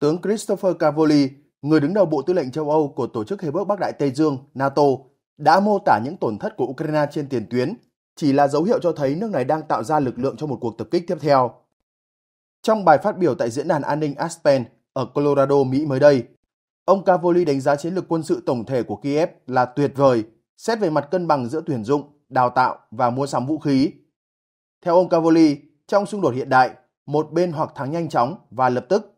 Tướng Christopher Cavoli, người đứng đầu Bộ Tư lệnh châu Âu của Tổ chức Hiệp ước Bắc Đại Tây Dương NATO, đã mô tả những tổn thất của Ukraine trên tiền tuyến chỉ là dấu hiệu cho thấy nước này đang tạo ra lực lượng cho một cuộc tập kích tiếp theo. Trong bài phát biểu tại Diễn đàn An ninh Aspen ở Colorado, Mỹ mới đây, ông Cavoli đánh giá chiến lược quân sự tổng thể của Kiev là tuyệt vời, xét về mặt cân bằng giữa tuyển dụng, đào tạo và mua sắm vũ khí. Theo ông Cavoli, trong xung đột hiện đại, một bên hoặc thắng nhanh chóng và lập tức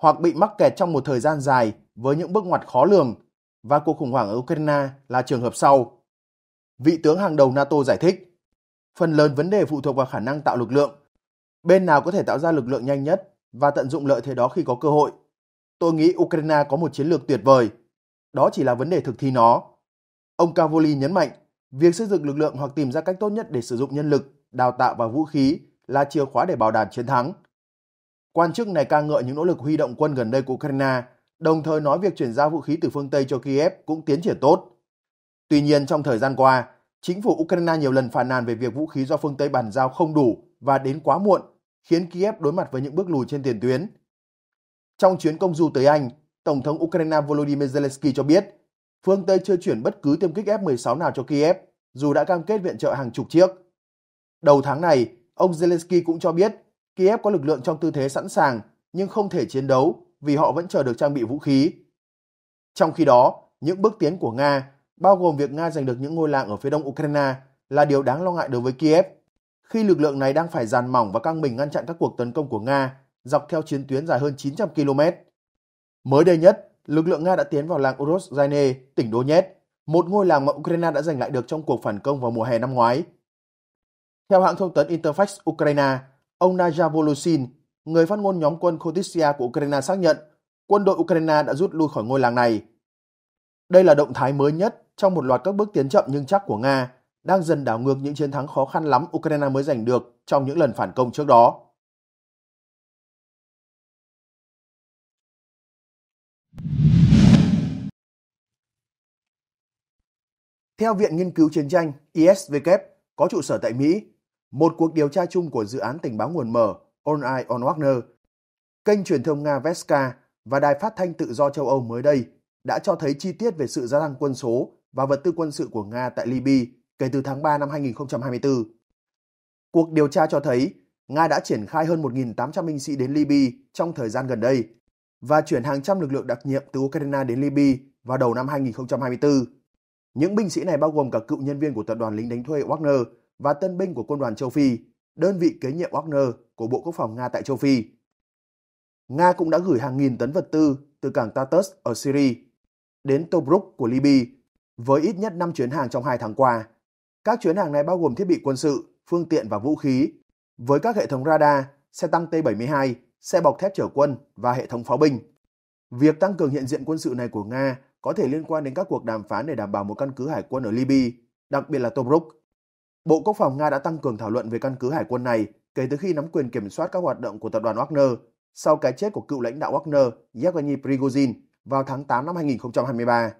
hoặc bị mắc kẹt trong một thời gian dài với những bước ngoặt khó lường và cuộc khủng hoảng ở Ukraine là trường hợp sau. Vị tướng hàng đầu NATO giải thích, phần lớn vấn đề phụ thuộc vào khả năng tạo lực lượng. Bên nào có thể tạo ra lực lượng nhanh nhất và tận dụng lợi thế đó khi có cơ hội. Tôi nghĩ Ukraine có một chiến lược tuyệt vời. Đó chỉ là vấn đề thực thi nó. Ông Cavoli nhấn mạnh, việc xây dựng lực lượng hoặc tìm ra cách tốt nhất để sử dụng nhân lực, đào tạo và vũ khí là chìa khóa để bảo đảm chiến thắng. Quan chức này ca ngợi những nỗ lực huy động quân gần đây của Ukraine, đồng thời nói việc chuyển giao vũ khí từ phương Tây cho Kiev cũng tiến triển tốt. Tuy nhiên, trong thời gian qua, chính phủ Ukraine nhiều lần phàn nàn về việc vũ khí do phương Tây bàn giao không đủ và đến quá muộn, khiến Kiev đối mặt với những bước lùi trên tiền tuyến. Trong chuyến công du tới Anh, Tổng thống Ukraine Volodymyr Zelensky cho biết phương Tây chưa chuyển bất cứ tiêm kích F-16 nào cho Kiev, dù đã cam kết viện trợ hàng chục chiếc. Đầu tháng này, ông Zelensky cũng cho biết Kiev có lực lượng trong tư thế sẵn sàng nhưng không thể chiến đấu vì họ vẫn chờ được trang bị vũ khí. Trong khi đó, những bước tiến của Nga, bao gồm việc Nga giành được những ngôi làng ở phía đông Ukraine, là điều đáng lo ngại đối với Kiev, khi lực lượng này đang phải dàn mỏng và căng mình ngăn chặn các cuộc tấn công của Nga dọc theo chiến tuyến dài hơn 900 km. Mới đây nhất, lực lượng Nga đã tiến vào làng Urozhaine, tỉnh Donetsk, một ngôi làng mà Ukraine đã giành lại được trong cuộc phản công vào mùa hè năm ngoái. Theo hãng thông tấn Interfax Ukraine, Ông Naja Voloshin, người phát ngôn nhóm quân Kotisia của Ukraine xác nhận quân đội Ukraine đã rút lui khỏi ngôi làng này. Đây là động thái mới nhất trong một loạt các bước tiến chậm nhưng chắc của Nga, đang dần đảo ngược những chiến thắng khó khăn lắm Ukraine mới giành được trong những lần phản công trước đó. Theo Viện Nghiên cứu Chiến tranh ISW có trụ sở tại Mỹ, một cuộc điều tra chung của dự án tình báo nguồn mở On Eye on Wagner, kênh truyền thông Nga Veska và đài phát thanh tự do châu Âu mới đây đã cho thấy chi tiết về sự gia tăng quân số và vật tư quân sự của Nga tại Libya kể từ tháng 3 năm 2024. Cuộc điều tra cho thấy Nga đã triển khai hơn 1.800 binh sĩ đến Libya trong thời gian gần đây và chuyển hàng trăm lực lượng đặc nhiệm từ Ukraine đến Libya vào đầu năm 2024. Những binh sĩ này bao gồm cả cựu nhân viên của tập đoàn lính đánh thuê Wagner và tân binh của quân đoàn châu Phi, đơn vị kế nhiệm Wagner của Bộ Quốc phòng Nga tại châu Phi. Nga cũng đã gửi hàng nghìn tấn vật tư từ cảng Tartus ở Syria đến Tobruk của Libya với ít nhất 5 chuyến hàng trong 2 tháng qua. Các chuyến hàng này bao gồm thiết bị quân sự, phương tiện và vũ khí, với các hệ thống radar, xe tăng T-72, xe bọc thép chở quân và hệ thống pháo binh. Việc tăng cường hiện diện quân sự này của Nga có thể liên quan đến các cuộc đàm phán để đảm bảo một căn cứ hải quân ở Libya, đặc biệt là Tobruk. Bộ Quốc phòng Nga đã tăng cường thảo luận về căn cứ hải quân này kể từ khi nắm quyền kiểm soát các hoạt động của tập đoàn Wagner sau cái chết của cựu lãnh đạo Wagner Yevgeny Prigozhin vào tháng 8 năm 2023.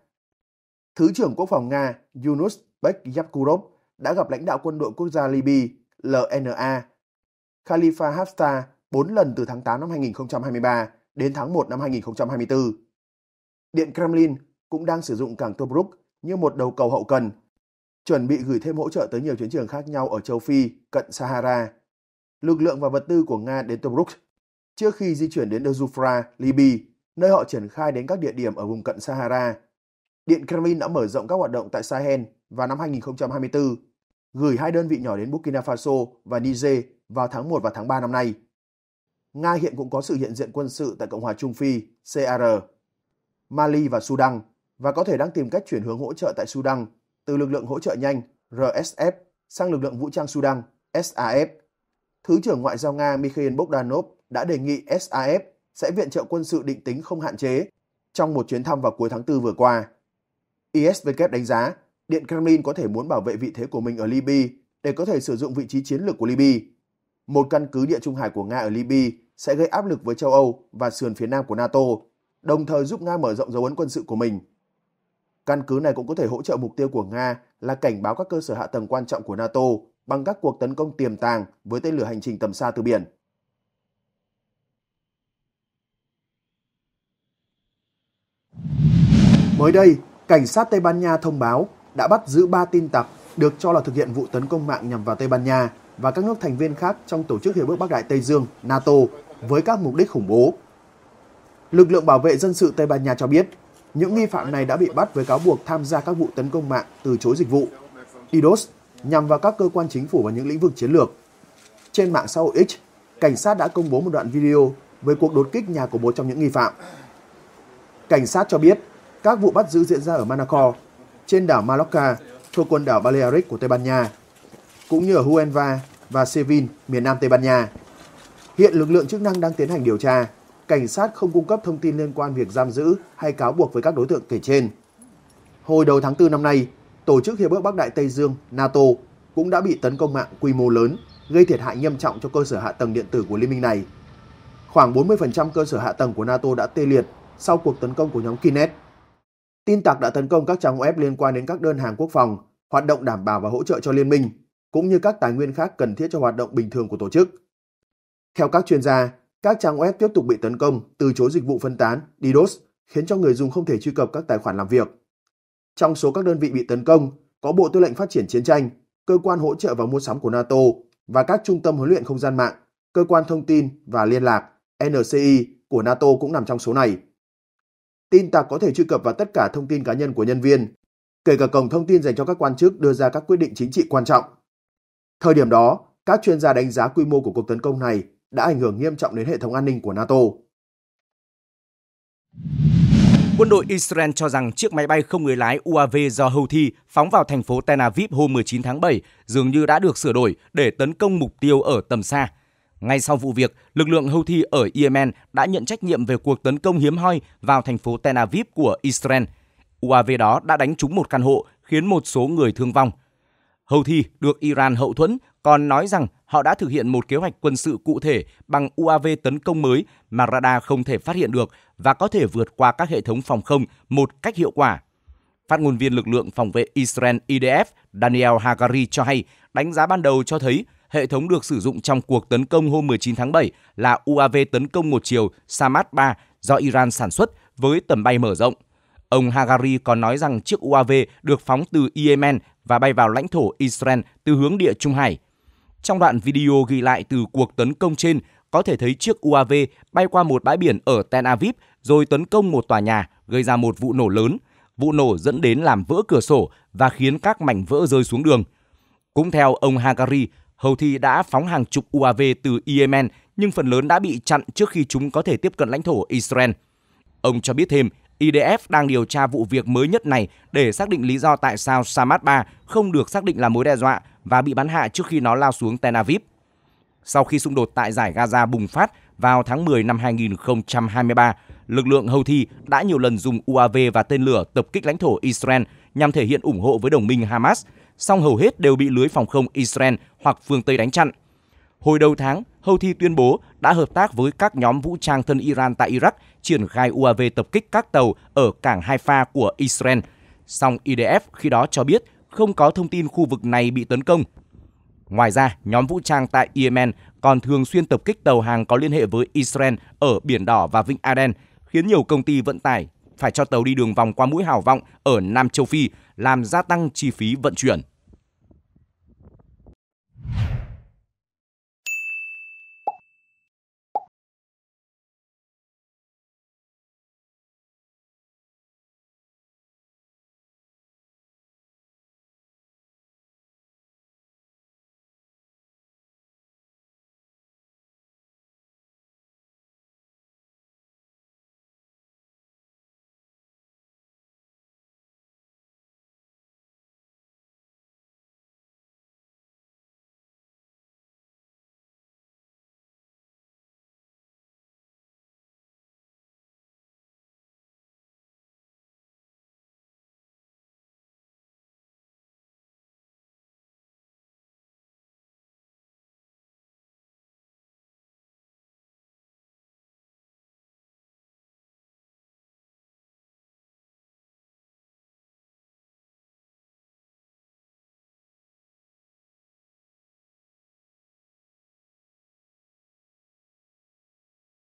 Thứ trưởng Quốc phòng Nga Yunus Bek Yakurov đã gặp lãnh đạo quân đội quốc gia Libya LNA Khalifa Haftar 4 lần từ tháng 8 năm 2023 đến tháng 1 năm 2024. Điện Kremlin cũng đang sử dụng cảng Tobruk như một đầu cầu hậu cần chuẩn bị gửi thêm hỗ trợ tới nhiều chiến trường khác nhau ở châu Phi, cận Sahara. Lực lượng và vật tư của Nga đến Tobruk trước khi di chuyển đến Dufra, Libya, nơi họ triển khai đến các địa điểm ở vùng cận Sahara. Điện Kremlin đã mở rộng các hoạt động tại Sahel vào năm 2024, gửi hai đơn vị nhỏ đến Burkina Faso và Niger vào tháng 1 và tháng 3 năm nay. Nga hiện cũng có sự hiện diện quân sự tại Cộng hòa Trung Phi, CAR, Mali và Sudan, và có thể đang tìm cách chuyển hướng hỗ trợ tại Sudan từ lực lượng hỗ trợ nhanh RSF sang lực lượng vũ trang Sudan SAF. Thứ trưởng Ngoại giao Nga Mikhail Bogdanov đã đề nghị SAF sẽ viện trợ quân sự định tính không hạn chế trong một chuyến thăm vào cuối tháng 4 vừa qua. ISW đánh giá Điện Kremlin có thể muốn bảo vệ vị thế của mình ở Libya để có thể sử dụng vị trí chiến lược của Libya. Một căn cứ địa trung hải của Nga ở Libya sẽ gây áp lực với châu Âu và sườn phía nam của NATO, đồng thời giúp Nga mở rộng dấu ấn quân sự của mình. Căn cứ này cũng có thể hỗ trợ mục tiêu của Nga là cảnh báo các cơ sở hạ tầng quan trọng của NATO bằng các cuộc tấn công tiềm tàng với tên lửa hành trình tầm xa từ biển. Mới đây, cảnh sát Tây Ban Nha thông báo đã bắt giữ 3 tin tặc được cho là thực hiện vụ tấn công mạng nhằm vào Tây Ban Nha và các nước thành viên khác trong tổ chức Hiệp ước Bắc Đại Tây Dương NATO với các mục đích khủng bố. Lực lượng bảo vệ dân sự Tây Ban Nha cho biết những nghi phạm này đã bị bắt với cáo buộc tham gia các vụ tấn công mạng, từ chối dịch vụ, DDoS nhằm vào các cơ quan chính phủ và những lĩnh vực chiến lược. Trên mạng xã hội X, cảnh sát đã công bố một đoạn video về cuộc đột kích nhà của một trong những nghi phạm. Cảnh sát cho biết, các vụ bắt giữ diễn ra ở Manacor, trên đảo Mallorca, thuộc quần đảo Balearic của Tây Ban Nha, cũng như ở Huelva và Seville, miền nam Tây Ban Nha. Hiện lực lượng chức năng đang tiến hành điều tra cảnh sát không cung cấp thông tin liên quan việc giam giữ hay cáo buộc với các đối tượng kể trên. Hồi đầu tháng 4 năm nay, Tổ chức Hiệp ước Bắc Đại Tây Dương NATO cũng đã bị tấn công mạng quy mô lớn, gây thiệt hại nghiêm trọng cho cơ sở hạ tầng điện tử của liên minh này. Khoảng 40% cơ sở hạ tầng của NATO đã tê liệt sau cuộc tấn công của nhóm Kinet. Tin tặc đã tấn công các trang web liên quan đến các đơn hàng quốc phòng, hoạt động đảm bảo và hỗ trợ cho liên minh, cũng như các tài nguyên khác cần thiết cho hoạt động bình thường của tổ chức. Theo các chuyên gia, các trang web tiếp tục bị tấn công, từ chối dịch vụ phân tán, DDoS, khiến cho người dùng không thể truy cập các tài khoản làm việc. Trong số các đơn vị bị tấn công, có Bộ Tư lệnh Phát triển Chiến tranh, Cơ quan Hỗ trợ và Mua sắm của NATO và các trung tâm huấn luyện không gian mạng, Cơ quan Thông tin và Liên lạc NCI của NATO cũng nằm trong số này. Tin tặc có thể truy cập vào tất cả thông tin cá nhân của nhân viên, kể cả cổng thông tin dành cho các quan chức đưa ra các quyết định chính trị quan trọng. Thời điểm đó, các chuyên gia đánh giá quy mô của cuộc tấn công này đã ảnh hưởng nghiêm trọng đến hệ thống an ninh của NATO. Quân đội Israel cho rằng chiếc máy bay không người lái UAV do Houthi phóng vào thành phố Tel Aviv hôm 19 tháng 7 dường như đã được sửa đổi để tấn công mục tiêu ở tầm xa. Ngay sau vụ việc, lực lượng Houthi ở Yemen đã nhận trách nhiệm về cuộc tấn công hiếm hoi vào thành phố Tel Aviv của Israel. UAV đó đã đánh trúng một căn hộ, khiến một số người thương vong. Houthi được Iran hậu thuẫn, còn nói rằng họ đã thực hiện một kế hoạch quân sự cụ thể bằng UAV tấn công mới mà radar không thể phát hiện được và có thể vượt qua các hệ thống phòng không một cách hiệu quả. Phát ngôn viên lực lượng phòng vệ Israel IDF Daniel Hagari cho hay, đánh giá ban đầu cho thấy hệ thống được sử dụng trong cuộc tấn công hôm 19 tháng 7 là UAV tấn công một chiều Samad 3 do Iran sản xuất với tầm bay mở rộng – Ông Hagari còn nói rằng chiếc UAV được phóng từ Yemen và bay vào lãnh thổ Israel từ hướng địa Trung Hải. Trong đoạn video ghi lại từ cuộc tấn công trên, có thể thấy chiếc UAV bay qua một bãi biển ở Tel Aviv rồi tấn công một tòa nhà, gây ra một vụ nổ lớn. Vụ nổ dẫn đến làm vỡ cửa sổ và khiến các mảnh vỡ rơi xuống đường. Cũng theo ông Hagari, thi đã phóng hàng chục UAV từ Yemen nhưng phần lớn đã bị chặn trước khi chúng có thể tiếp cận lãnh thổ Israel. Ông cho biết thêm, IDF đang điều tra vụ việc mới nhất này để xác định lý do tại sao Samad 3 không được xác định là mối đe dọa và bị bắn hạ trước khi nó lao xuống Tel Aviv. Sau khi xung đột tại giải Gaza bùng phát vào tháng 10 năm 2023, lực lượng Houthi đã nhiều lần dùng UAV và tên lửa tập kích lãnh thổ Israel nhằm thể hiện ủng hộ với đồng minh Hamas, song hầu hết đều bị lưới phòng không Israel hoặc phương Tây đánh chặn. Hồi đầu tháng, Houthi tuyên bố đã hợp tác với các nhóm vũ trang thân Iran tại Iraq triển khai UAV tập kích các tàu ở cảng Haifa của Israel. Song IDF khi đó cho biết không có thông tin khu vực này bị tấn công. Ngoài ra, nhóm vũ trang tại Yemen còn thường xuyên tập kích tàu hàng có liên hệ với Israel ở Biển Đỏ và Vịnh Aden, khiến nhiều công ty vận tải phải cho tàu đi đường vòng qua mũi Hảo Vọng ở Nam Châu Phi, làm gia tăng chi phí vận chuyển.